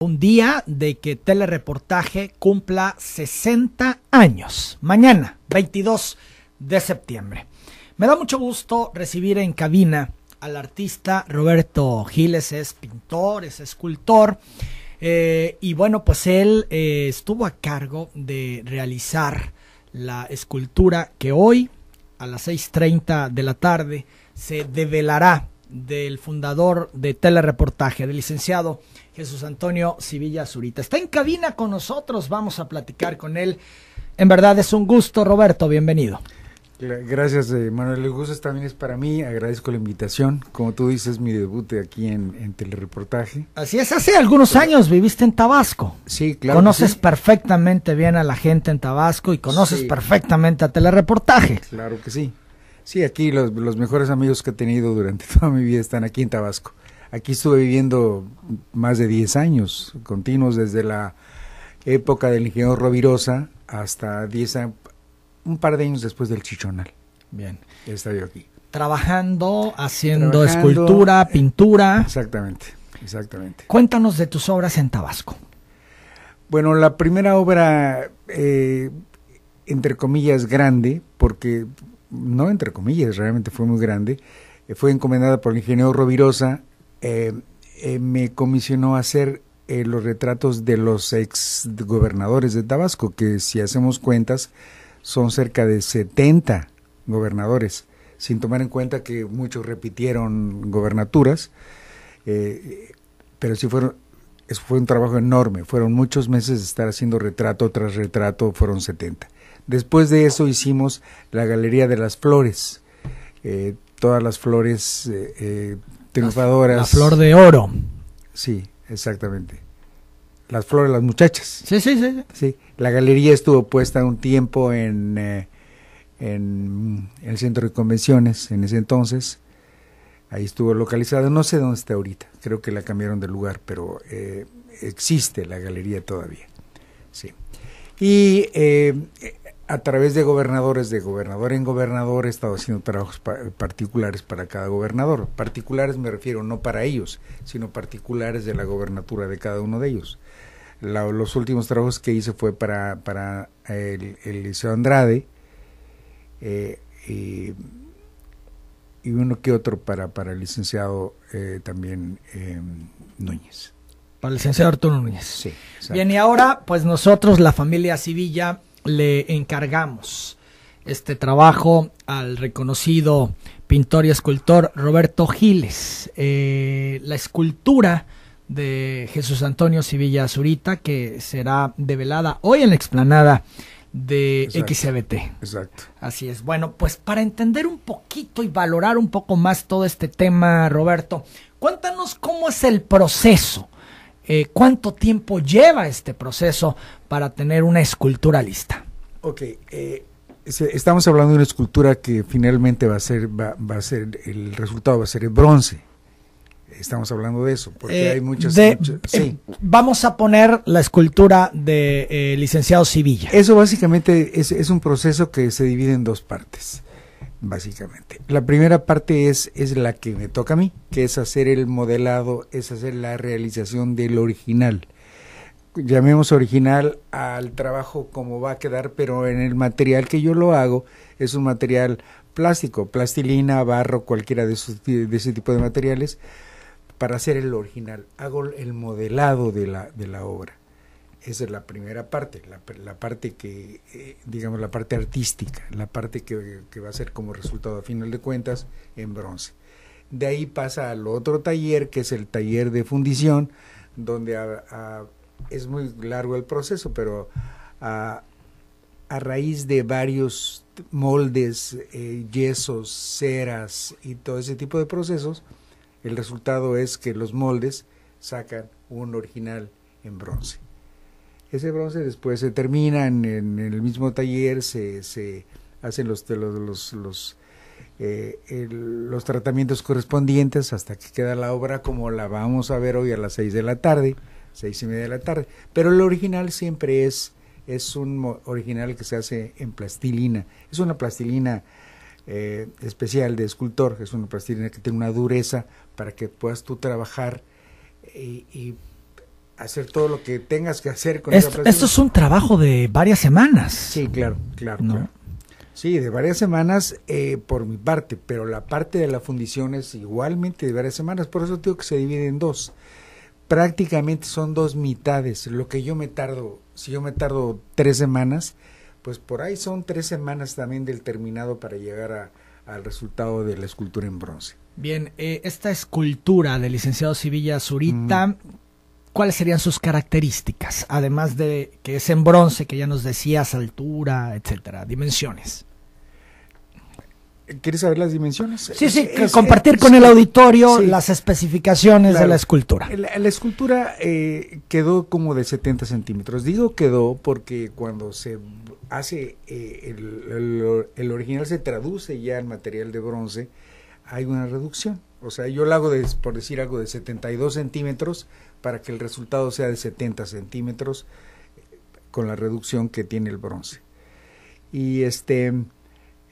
un día de que Telereportaje cumpla 60 años. Mañana, 22 de septiembre. Me da mucho gusto recibir en cabina al artista Roberto Giles, es pintor, es escultor. Eh, y bueno, pues él eh, estuvo a cargo de realizar la escultura que hoy a las 6.30 de la tarde se develará del fundador de Telereportaje, del licenciado Jesús Antonio Civilla Zurita. Está en cabina con nosotros, vamos a platicar con él. En verdad es un gusto, Roberto, bienvenido. Gracias, eh, Manuel. El gusto también es para mí. Agradezco la invitación. Como tú dices, mi debut aquí en, telereportaje. Así es, hace algunos años viviste en Tabasco. Sí, claro. Conoces perfectamente bien a la gente en Tabasco y conoces perfectamente a telereportaje. Claro que sí. Sí, aquí los, mejores amigos que he tenido durante toda mi vida están aquí en Tabasco. Aquí estuve viviendo más de 10 años continuos desde la época del ingeniero Rovirosa hasta 10 un par de años después del Chichonal. Bien. he estado aquí. Trabajando, haciendo escultura, pintura. Exactamente, exactamente. Cuéntanos de tus obras en Tabasco. Bueno, la primera obra, eh, entre comillas, grande, porque no entre comillas, realmente fue muy grande, eh, fue encomendada por el ingeniero Rovirosa, eh, eh, me comisionó a hacer los retratos de los ex gobernadores de Tabasco, que si hacemos cuentas son cerca de 70 gobernadores, sin tomar en cuenta que muchos repitieron gobernaturas, pero sí fueron, fue un trabajo enorme, fueron muchos meses de estar haciendo retrato tras retrato, fueron 70. Después de eso hicimos la Galería de las Flores, eh, todas las flores eh, eh, triunfadoras. La flor de oro. Sí, exactamente. Las flores, las muchachas. Sí, sí, sí. La galería estuvo puesta un tiempo en, en el centro de convenciones en ese entonces. Ahí estuvo localizada. No sé dónde está ahorita. Creo que la cambiaron de lugar, pero existe la galería todavía. Sí. Y eh, a través de gobernadores, de gobernador en gobernador, he estado haciendo trabajos particulares para cada gobernador. Particulares me refiero no para ellos, sino particulares de la gobernatura de cada uno de ellos. los últimos trabajos que hice fue para, el, el Liceo Andrade eh, y, uno que otro para, para el licenciado eh, también eh, Núñez. Para el licenciado Arturo Núñez. Sí. Bien, y ahora pues nosotros, la familia Civilla, le encargamos este trabajo al reconocido pintor y escultor Roberto Giles. Eh, la escultura de Jesús Antonio Sevilla Zurita, que será develada hoy en la explanada de XBT. Exacto. Así es. Bueno, pues para entender un poquito y valorar un poco más todo este tema, Roberto, cuéntanos cómo es el proceso eh, ¿cuánto tiempo lleva este proceso para tener una escultura lista? Ok, eh, estamos hablando de una escultura que finalmente va a ser, va, a ser, el resultado va a ser el bronce. Estamos hablando de eso, porque eh, hay muchas... sí. Vamos a poner la escultura de licenciado Civilla. Eso básicamente es un proceso que se divide en dos partes básicamente. La primera parte es, es la que me toca a mí, que es hacer el modelado, es hacer la realización del original. Llamemos original al trabajo como va a quedar, pero en el material que yo lo hago es un material plástico, plastilina, barro, cualquiera de, esos, de ese tipo de materiales, para hacer el original. Hago el modelado de la, de la obra. Esa es la primera parte, la, parte que, eh, digamos, la parte artística, la parte que, va a ser como resultado a final de cuentas en bronce. De ahí pasa al otro taller, que es el taller de fundición, donde es muy largo el proceso, pero a, raíz de varios moldes, eh, yesos, ceras y todo ese tipo de procesos, el resultado es que los moldes sacan un original en bronce. Ese bronce después se termina en, el mismo taller, se, se hacen los, los, los, eh, los, tratamientos correspondientes hasta que queda la obra como la vamos a ver hoy a las seis de la tarde, seis y media de la tarde. Pero el original siempre es, es un original que se hace en plastilina. Es una plastilina eh, especial de escultor, es una plastilina que tiene una dureza para que puedas tú trabajar eh, y hacer todo lo que tengas que hacer con esto, Esto es un trabajo de varias semanas. Sí, claro, claro. Sí, de varias semanas eh, por mi parte, pero la parte de la fundición es igualmente de varias semanas, por eso digo que se divide en dos. Prácticamente son dos mitades, lo que yo me tardo, si yo me tardo tres semanas, pues por ahí son tres semanas también del terminado para llegar al resultado de la escultura en bronce. Bien, eh, esta escultura del licenciado Sevilla Zurita, ¿cuáles serían sus características? Además de que es en bronce, que ya nos decías, altura, etcétera, dimensiones. ¿Quieres saber las dimensiones? Sí, sí, compartir con el auditorio las especificaciones de la escultura. La, escultura eh, quedó como de 70 centímetros. Digo quedó porque cuando se hace eh, el, original se traduce ya en material de bronce, hay una reducción. O sea, yo la hago por decir algo de 72 centímetros para que el resultado sea de 70 centímetros con la reducción que tiene el bronce. Y este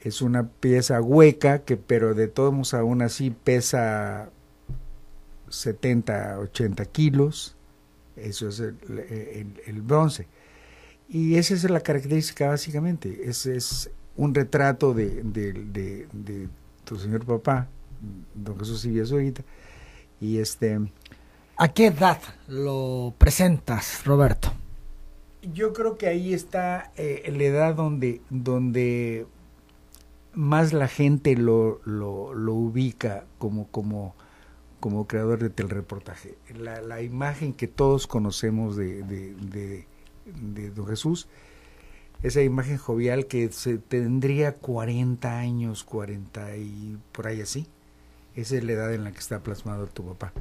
es una pieza hueca que pero de todos modos aún así pesa 70, 80 kilos, eso es el, bronce. Y esa es la característica básicamente, es, es un retrato de, tu señor papá, don Jesús Silvia y este ¿A qué edad lo presentas, Roberto? Yo creo que ahí está eh, la edad donde, donde más la gente lo, lo, ubica como, como, como creador de telereportaje. La, imagen que todos conocemos de, de, de, Don Jesús, esa imagen jovial que se tendría 40 años, 40 y por ahí así, esa es la edad en la que está plasmado tu papá.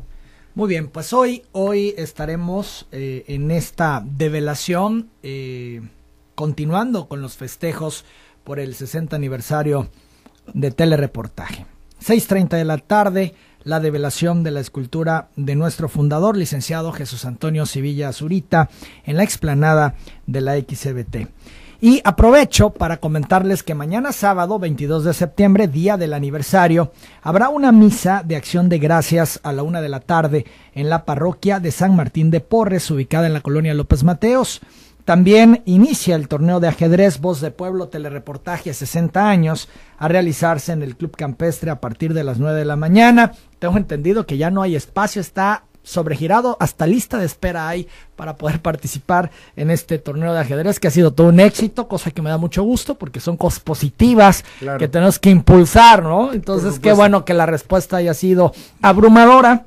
Muy bien, pues hoy, hoy estaremos eh, en esta develación, eh, continuando con los festejos por el 60 aniversario de telereportaje. 6.30 de la tarde, la develación de la escultura de nuestro fundador, licenciado Jesús Antonio Sevilla Zurita, en la explanada de la XBT. Y aprovecho para comentarles que mañana sábado 22 de septiembre, día del aniversario, habrá una misa de acción de gracias a la una de la tarde en la parroquia de San Martín de Porres, ubicada en la colonia López Mateos. También inicia el torneo de ajedrez Voz de Pueblo Telereportaje 60 años a realizarse en el Club Campestre a partir de las 9 de la mañana. Tengo entendido que ya no hay espacio, está sobregirado, hasta lista de espera hay para poder participar en este torneo de ajedrez que ha sido todo un éxito, cosa que me da mucho gusto porque son cosas positivas que tenemos que impulsar, ¿no? Entonces, qué bueno que la respuesta haya sido abrumadora.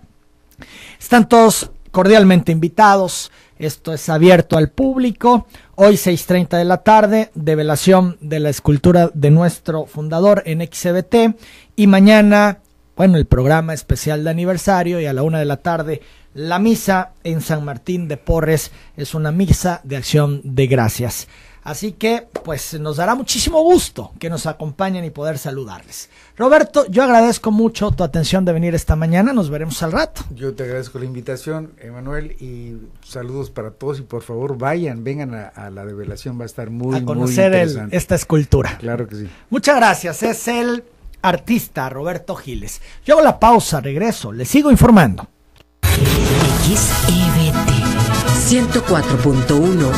Están todos cordialmente invitados. Esto es abierto al público. Hoy 6.30 de la tarde, develación de la escultura de nuestro fundador en XBT. Y mañana bueno, el programa especial de aniversario y a la una de la tarde la misa en San Martín de Porres es una misa de acción de gracias. Así que, pues nos dará muchísimo gusto que nos acompañen y poder saludarles. Roberto, yo agradezco mucho tu atención de venir esta mañana. Nos veremos al rato. Yo te agradezco la invitación, Emanuel, y saludos para todos. Y por favor, vayan, vengan a, la revelación, va a estar muy, conocer interesante. esta escultura. Claro que sí. Muchas gracias. Es el artista Roberto Giles. Yo hago la pausa, regreso, le sigo informando. 104.1